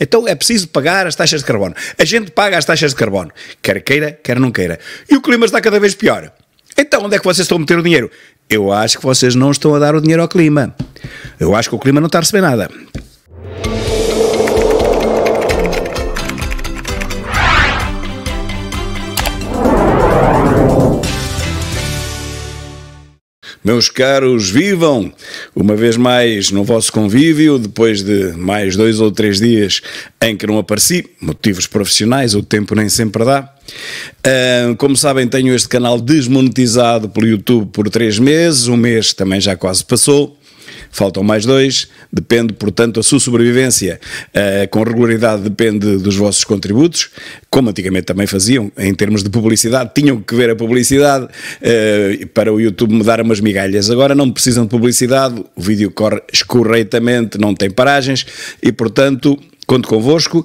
Então é preciso pagar as taxas de carbono. A gente paga as taxas de carbono, quer queira, quer não queira. E o clima está cada vez pior. Então onde é que vocês estão a meter o dinheiro? Eu acho que vocês não estão a dar o dinheiro ao clima. Eu acho que o clima não está a receber nada. Meus caros, vivam uma vez mais no vosso convívio, depois de mais dois ou três dias em que não apareci, motivos profissionais, o tempo nem sempre dá. Ah, como sabem, tenho este canal desmonetizado pelo YouTube por três meses, um mês também já quase passou faltam mais dois, depende, portanto, a sua sobrevivência uh, com regularidade depende dos vossos contributos, como antigamente também faziam, em termos de publicidade, tinham que ver a publicidade uh, para o YouTube me dar umas migalhas. Agora não precisam de publicidade, o vídeo corre escorreitamente, não tem paragens e, portanto, conto convosco.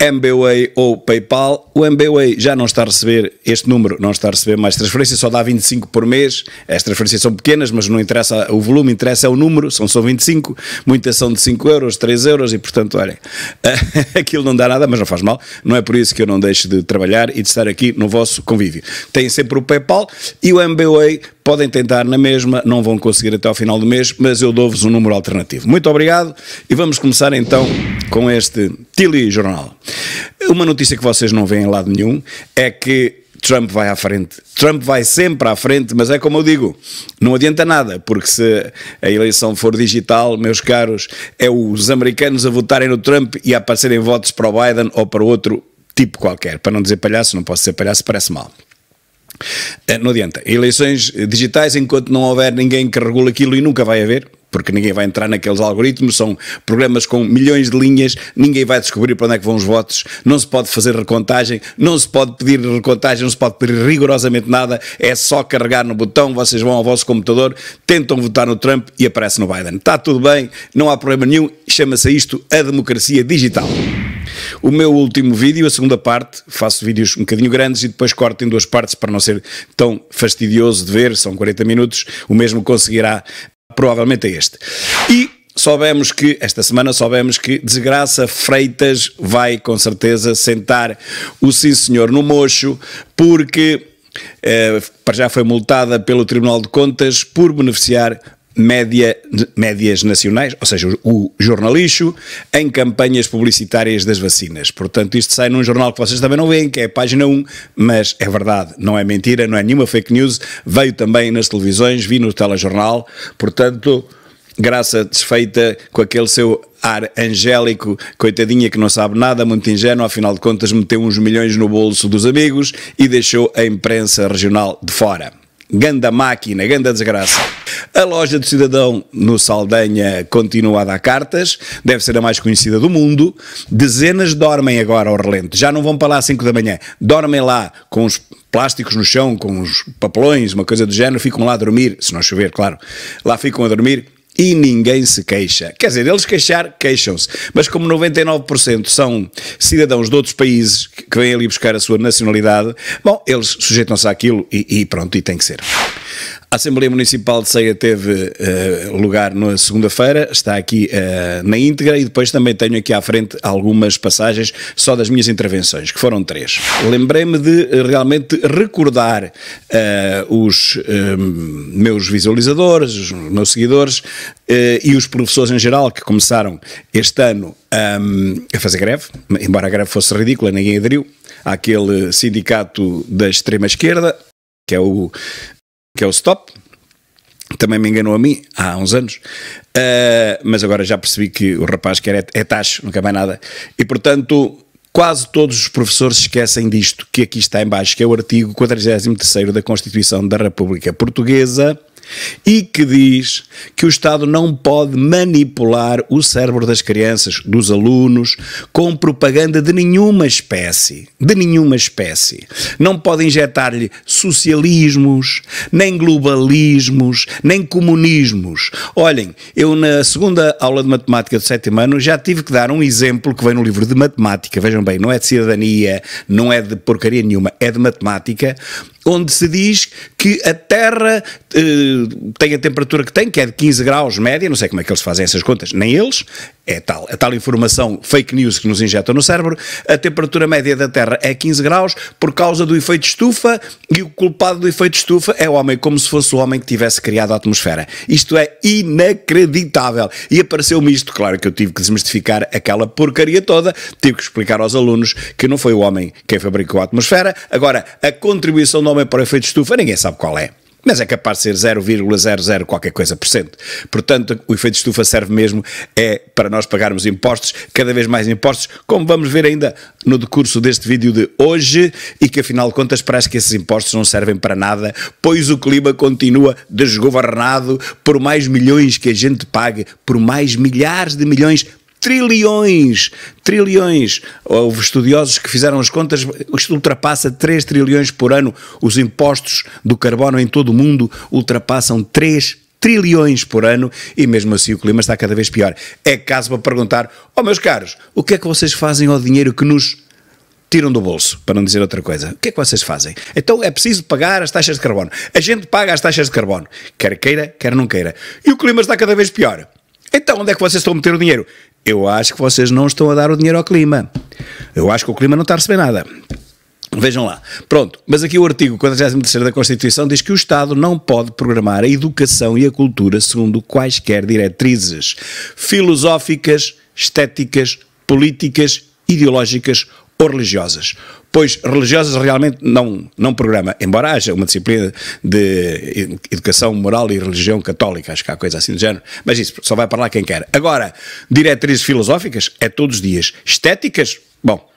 MBWay ou PayPal. O MBWay já não está a receber, este número não está a receber mais transferências, só dá 25 por mês. As transferências são pequenas, mas não interessa o volume, interessa é o número, são só 25. Muitas são de 5 euros, 3 euros e, portanto, olha, aquilo não dá nada, mas não faz mal. Não é por isso que eu não deixo de trabalhar e de estar aqui no vosso convívio. Tem sempre o PayPal e o MBWay podem tentar na mesma, não vão conseguir até ao final do mês, mas eu dou-vos um número alternativo. Muito obrigado e vamos começar então com este Tilly Jornal. Uma notícia que vocês não veem em lado nenhum é que Trump vai à frente. Trump vai sempre à frente, mas é como eu digo, não adianta nada, porque se a eleição for digital, meus caros, é os americanos a votarem no Trump e a aparecerem votos para o Biden ou para outro tipo qualquer. Para não dizer palhaço, não posso ser palhaço, parece mal. Eh, não adianta. Eleições digitais enquanto não houver ninguém que regule aquilo e nunca vai haver, porque ninguém vai entrar naqueles algoritmos, são programas com milhões de linhas, ninguém vai descobrir para onde é que vão os votos, não se pode fazer recontagem, não se pode pedir recontagem, não se pode pedir rigorosamente nada, é só carregar no botão, vocês vão ao vosso computador, tentam votar no Trump e aparece no Biden. Está tudo bem, não há problema nenhum, chama-se isto a democracia digital. O meu último vídeo, a segunda parte, faço vídeos um bocadinho grandes e depois corto em duas partes para não ser tão fastidioso de ver, são 40 minutos, o mesmo conseguirá provavelmente é este. E soubemos que, esta semana soubemos que Desgraça Freitas vai com certeza sentar o sim senhor no mocho, porque eh, para já foi multada pelo Tribunal de Contas por beneficiar média, médias nacionais, ou seja, o jornalixo, em campanhas publicitárias das vacinas. Portanto, isto sai num jornal que vocês também não veem, que é a página 1, mas é verdade, não é mentira, não é nenhuma fake news, veio também nas televisões, vi no telejornal, portanto. Graça desfeita com aquele seu ar angélico, coitadinha que não sabe nada, muito ingênuo, afinal de contas meteu uns milhões no bolso dos amigos e deixou a imprensa regional de fora. Ganda máquina, ganda desgraça. A loja do cidadão no Saldanha continua a dar cartas, deve ser a mais conhecida do mundo. Dezenas dormem agora ao relento, já não vão para lá às 5 da manhã, dormem lá com os plásticos no chão, com os papelões, uma coisa do género, ficam lá a dormir, se não chover, claro. Lá ficam a dormir e ninguém se queixa. Quer dizer, eles queixar, queixam-se. Mas como 99% são cidadãos de outros países que vêm ali buscar a sua nacionalidade, bom, eles sujeitam-se àquilo e, e pronto, e tem que ser. A Assembleia Municipal de Ceia teve uh, lugar na segunda-feira, está aqui uh, na íntegra e depois também tenho aqui à frente algumas passagens só das minhas intervenções, que foram três. Lembrei-me de eh, realmente recordar uh, os meus visualizadores, os meus seguidores e os professores em geral que começaram este ano um, ehm, a fazer greve, embora a greve fosse ridícula, ninguém aderiu àquele sindicato da extrema-esquerda, que é o que é o Stop, também me enganou a mim há uns anos, uh, mas agora já percebi que o rapaz quer é, é tacho, nunca mais nada. E portanto, quase todos os professores esquecem disto que aqui está em baixo, que é o artigo 43 da Constituição da República Portuguesa, e que diz que o Estado não pode manipular o cérebro das crianças, dos alunos, com propaganda de nenhuma espécie, de nenhuma espécie. Não pode injetar-lhe socialismos, nem globalismos, nem comunismos. Olhem, eu na segunda aula de matemática do sétimo ano já tive que dar um exemplo que vem no livro de matemática, vejam bem, não é de cidadania, não é de porcaria nenhuma, é de matemática, onde se diz que a Terra eh, tem a temperatura que tem, que é de 15 graus média, não sei como é que eles fazem essas contas, nem eles, é tal, a é tal informação fake news que nos injetam no cérebro, a temperatura média da Terra é 15 graus por causa do efeito estufa e o culpado do efeito estufa é o homem, como se fosse o homem que tivesse criado a atmosfera. Isto é inacreditável. E apareceu-me isto, claro que eu tive que desmistificar aquela porcaria toda, tive que explicar aos alunos que não foi o homem quem fabricou a atmosfera, agora a contribuição do homem para o efeito estufa ninguém sabe qual é mas é capaz de ser 0,00 qualquer coisa por cento. Portanto, o efeito estufa serve mesmo é para nós pagarmos impostos, cada vez mais impostos, como vamos ver ainda no decurso deste vídeo de hoje, e que afinal de contas parece que esses impostos não servem para nada, pois o clima continua desgovernado por mais milhões que a gente pague, por mais milhares de milhões trilhões, trilhões. Houve estudiosos que fizeram as contas, isto ultrapassa 3 trilhões por ano. Os impostos do carbono em todo o mundo ultrapassam 3 trilhões por ano e mesmo assim o clima está cada vez pior. É caso para perguntar, oh meus caros, o que é que vocês fazem ao dinheiro que nos tiram do bolso, para não dizer outra coisa. O que é que vocês fazem? Então é preciso pagar as taxas de carbono. A gente paga as taxas de carbono, quer queira, quer não queira. E o clima está cada vez pior. Então, onde é que vocês estão a meter o dinheiro? eu acho que vocês não estão a dar o dinheiro ao clima. Eu acho que o clima não está a receber nada. Vejam lá. Pronto, mas aqui o artigo 43 da Constituição diz que o Estado não pode programar a educação e a cultura segundo quaisquer diretrizes filosóficas, estéticas, políticas, ideológicas ou religiosas pois religiosas realmente não, não programa, embora haja uma disciplina de educação moral e religião católica, acho que há coisa assim do género, mas isso só vai para lá quem quer. Agora, diretrizes filosóficas é todos os dias, estéticas, bom,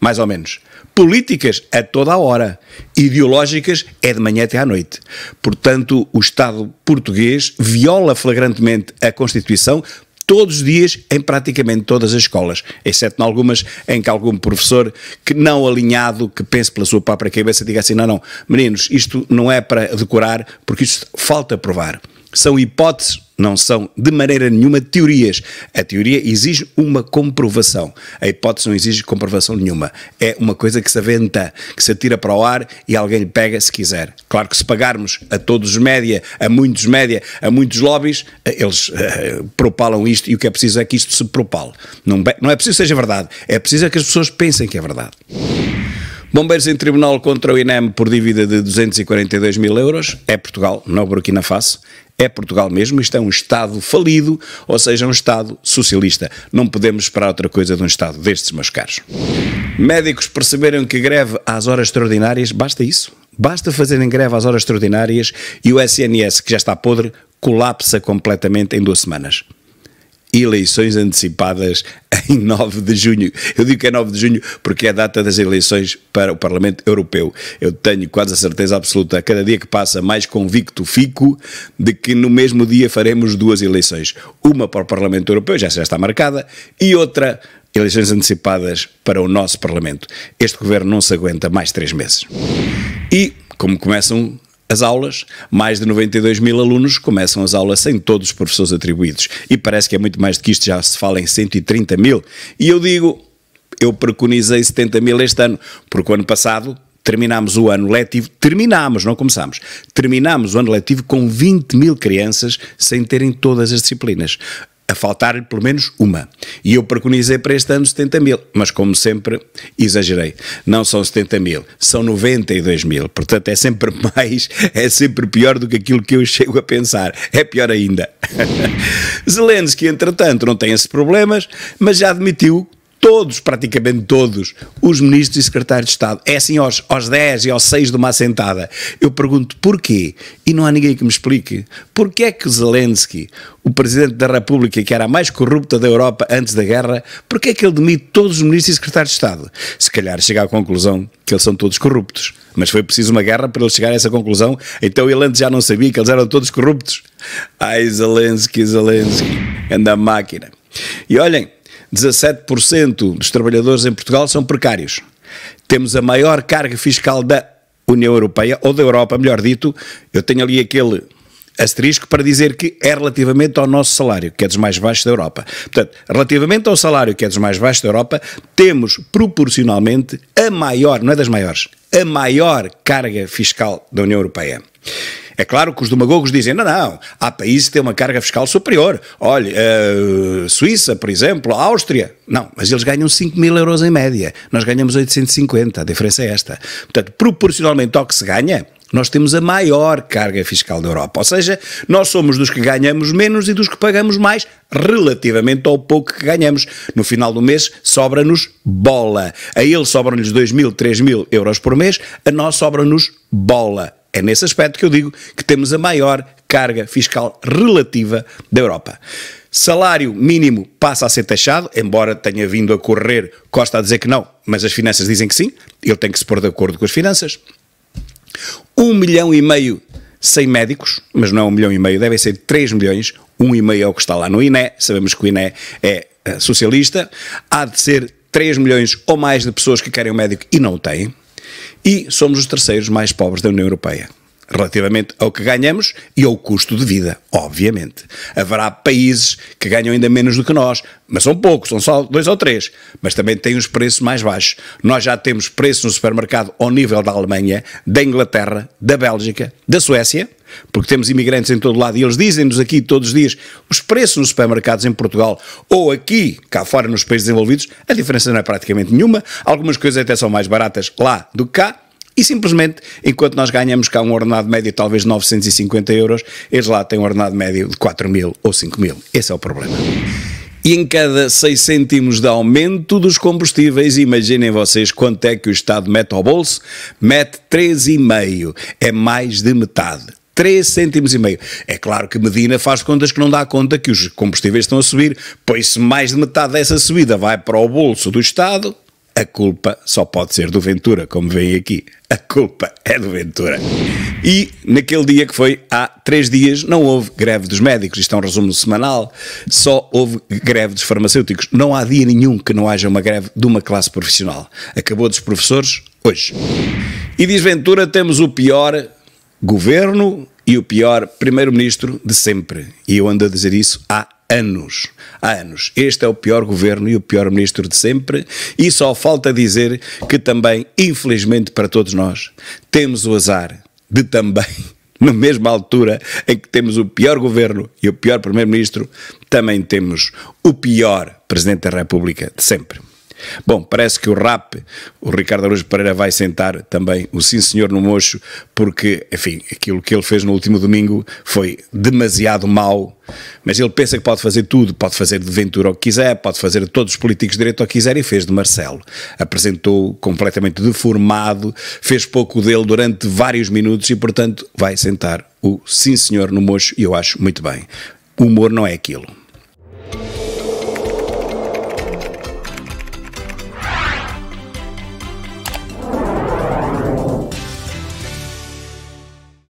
mais ou menos. Políticas é toda a hora, ideológicas é de manhã até à noite. Portanto, o Estado português viola flagrantemente a Constituição todos os dias em praticamente todas as escolas, exceto em algumas em que algum professor que não alinhado, que pense pela sua própria cabeça, diga assim: não, não, meninos, isto não é para decorar, porque isto falta provar são hipóteses, não são de maneira nenhuma teorias. A teoria exige uma comprovação. A hipótese não exige comprovação nenhuma. É uma coisa que se aventa, que se atira para o ar e alguém lhe pega se quiser. Claro que se pagarmos a todos os média, a muitos média, a muitos lobbies, eh, eles uh, propalam isto e o que é preciso é que isto se propale. Não, não é preciso que seja verdade, é preciso é que as pessoas pensem que é verdade. Bombeiros em tribunal contra o INEM por dívida de 242 mil euros. É Portugal, não é Burkina Faso. É Portugal mesmo. Isto é um Estado falido, ou seja, um Estado socialista. Não podemos esperar outra coisa de um Estado destes, meus caros. Médicos perceberam que greve às horas extraordinárias, basta isso? Basta fazerem greve às horas extraordinárias e o SNS, que já está podre, colapsa completamente em duas semanas eleições antecipadas em 9 de junho. Eu digo que é 9 de junho porque é a data das eleições para o Parlamento Europeu. Eu tenho quase a certeza absoluta, a cada dia que passa, mais convicto fico de que no mesmo dia faremos duas eleições. Uma para o Parlamento Europeu, já está marcada, e outra eleições antecipadas para o nosso Parlamento. Este governo não se aguenta mais três meses. E, como começam as aulas, mais de 92 mil alunos começam as aulas sem todos os professores atribuídos. E parece que é muito mais do que isto, já se fala em 130 mil. E eu digo, eu preconizei 70 mil este ano, porque o ano passado terminámos o ano letivo, terminámos, não começámos, terminámos o ano letivo com 20 mil crianças sem terem todas as disciplinas a faltar pelo menos uma. E eu preconizei para este ano 70 mil, mas como sempre exagerei. Não são 70 mil, são 92 mil. Portanto, é sempre mais, é sempre pior do que aquilo que eu chego a pensar. É pior ainda. Zelensky, entretanto, não tem esses problemas, mas já admitiu todos, praticamente todos, os ministros e secretários de Estado. É assim aos, aos 10 e aos 6 de uma assentada. Eu pergunto porquê? E não há ninguém que me explique. Porquê é que Zelensky, o presidente da República, que era a mais corrupta da Europa antes da guerra, porquê é que ele demite todos os ministros e secretários de Estado? Se calhar chega à conclusão que eles são todos corruptos. Mas foi preciso uma guerra para ele chegar a essa conclusão. Então ele antes já não sabia que eles eram todos corruptos. Ai, Zelensky, Zelensky, anda máquina. E olhem, 17% dos trabalhadores em Portugal são precários. Temos a maior carga fiscal da União Europeia, ou da Europa, melhor dito. Eu tenho ali aquele asterisco para dizer que é relativamente ao nosso salário, que é dos mais baixos da Europa. Portanto, relativamente ao salário, que é dos mais baixos da Europa, temos proporcionalmente a maior, não é das maiores, a maior carga fiscal da União Europeia. É claro que os demagogos dizem, não, não, há países que têm uma carga fiscal superior. Olha, uh, Suíça, por exemplo, Áustria. Não, mas eles ganham 5 mil euros em média. Nós ganhamos 850, a diferença é esta. Portanto, proporcionalmente ao que se ganha, nós temos a maior carga fiscal da Europa. Ou seja, nós somos dos que ganhamos menos e dos que pagamos mais relativamente ao pouco que ganhamos. No final do mês sobra-nos bola. A eles sobram-lhes 2 mil, 3 mil euros por mês, a nós sobra-nos bola. É nesse aspecto que eu digo que temos a maior carga fiscal relativa da Europa. Salário mínimo passa a ser taxado, embora tenha vindo a correr, Costa a dizer que não, mas as finanças dizem que sim, ele tem que se pôr de acordo com as finanças. Um milhão e meio sem médicos, mas não é um milhão e meio, devem ser três milhões, um e meio é o que está lá no INE, sabemos que o INE é eh, socialista, há de ser 3 milhões ou mais de pessoas que querem um médico e não o têm e somos os terceiros mais pobres da União Europeia relativamente ao que ganhamos e ao custo de vida, obviamente. Haverá países que ganham ainda menos do que nós, mas são poucos, são só dois ou três, mas também têm os preços mais baixos. Nós já temos preços no supermercado ao nível da Alemanha, da Inglaterra, da Bélgica, da Suécia, porque temos imigrantes em todo lado e eles dizem-nos aqui todos os dias os preços nos supermercados em Portugal ou aqui, cá fora nos países desenvolvidos, a diferença não é praticamente nenhuma, algumas coisas até são mais baratas lá do que cá, e simplesmente, enquanto nós ganhamos cá um ordenado médio talvez 950 euros, eles lá têm um ordenado médio de 4 mil ou 5 mil. Esse é o problema. E em cada 6 cêntimos de aumento dos combustíveis, imaginem vocês quanto é que o Estado mete ao bolso? Mete 3,5. É mais de metade. 3 cêntimos e meio. É claro que Medina faz contas que não dá conta que os combustíveis estão a subir, pois se mais de metade dessa subida vai para o bolso do Estado, a culpa só pode ser do Ventura, como vem aqui. A culpa é do Ventura. E naquele dia que foi há três dias, não houve greve dos médicos, isto é um resumo semanal, só houve greve dos farmacêuticos. Não há dia nenhum que não haja uma greve de uma classe profissional. Acabou dos professores hoje. E diz Ventura: temos o pior governo e o pior primeiro-ministro de sempre. E eu ando a dizer isso há anos. Há anos. Este é o pior governo e o pior ministro de sempre, e só falta dizer que também, infelizmente para todos nós, temos o azar de também. Na mesma altura em que temos o pior governo e o pior primeiro-ministro, também temos o pior presidente da República de sempre. Bom, parece que o RAP, o Ricardo Araújo Pereira, vai sentar também o sim senhor no mocho, porque, enfim, aquilo que ele fez no último domingo foi demasiado mau, mas ele pensa que pode fazer tudo, pode fazer de Ventura o que quiser, pode fazer de todos os políticos de direito o que quiser e fez de Marcelo. Apresentou completamente deformado, fez pouco dele durante vários minutos e, portanto, vai sentar o sim senhor no mocho e eu acho muito bem. O humor não é aquilo.